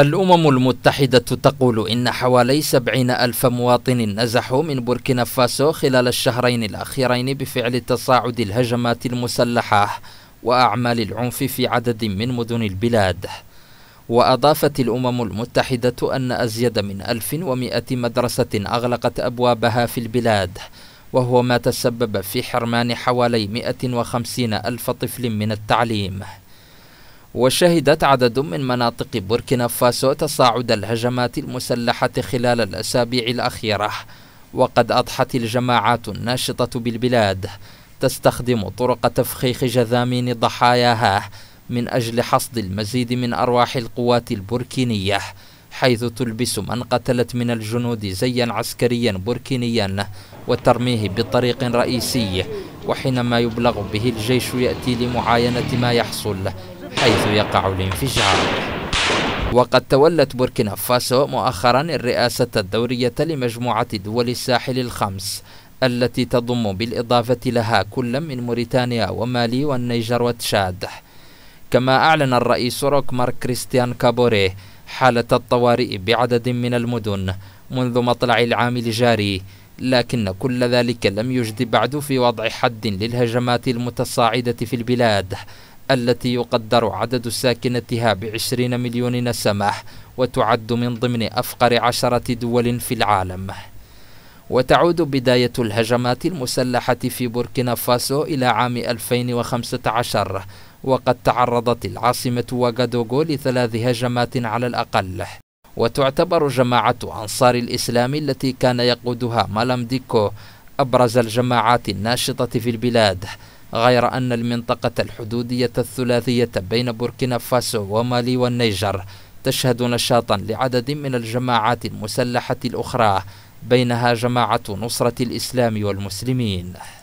الأمم المتحدة تقول إن حوالي سبعين ألف مواطن نزحوا من بوركينا فاسو خلال الشهرين الأخيرين بفعل تصاعد الهجمات المسلحة وأعمال العنف في عدد من مدن البلاد وأضافت الأمم المتحدة أن أزيد من 1100 مدرسة أغلقت أبوابها في البلاد وهو ما تسبب في حرمان حوالي 150 ألف طفل من التعليم وشهدت عدد من مناطق بوركينا فاسو تصاعد الهجمات المسلحة خلال الأسابيع الأخيرة وقد أضحت الجماعات الناشطة بالبلاد تستخدم طرق تفخيخ جذامين ضحاياها من أجل حصد المزيد من أرواح القوات البوركينية حيث تلبس من قتلت من الجنود زيا عسكريا بوركينيا وترميه بطريق رئيسي وحينما يبلغ به الجيش يأتي لمعاينة ما يحصل حيث يقع الانفجار وقد تولت بوركينا فاسو مؤخرا الرئاسة الدورية لمجموعة دول الساحل الخمس التي تضم بالإضافة لها كل من موريتانيا ومالي والنيجر وتشاد كما أعلن الرئيس روكمار كريستيان كابوريه حالة الطوارئ بعدد من المدن منذ مطلع العام الجاري لكن كل ذلك لم يجد بعد في وضع حد للهجمات المتصاعدة في البلاد التي يقدر عدد ساكنتها بعشرين مليون نسمة وتعد من ضمن أفقر عشرة دول في العالم وتعود بداية الهجمات المسلحة في بوركينا فاسو إلى عام 2015 وقد تعرضت العاصمة واغادوغو لثلاث هجمات على الأقل وتعتبر جماعة أنصار الإسلام التي كان يقودها مالام ديكو أبرز الجماعات الناشطة في البلاد غير أن المنطقة الحدودية الثلاثية بين بوركينا فاسو ومالي والنيجر تشهد نشاطا لعدد من الجماعات المسلحة الأخرى بينها جماعة نصرة الإسلام والمسلمين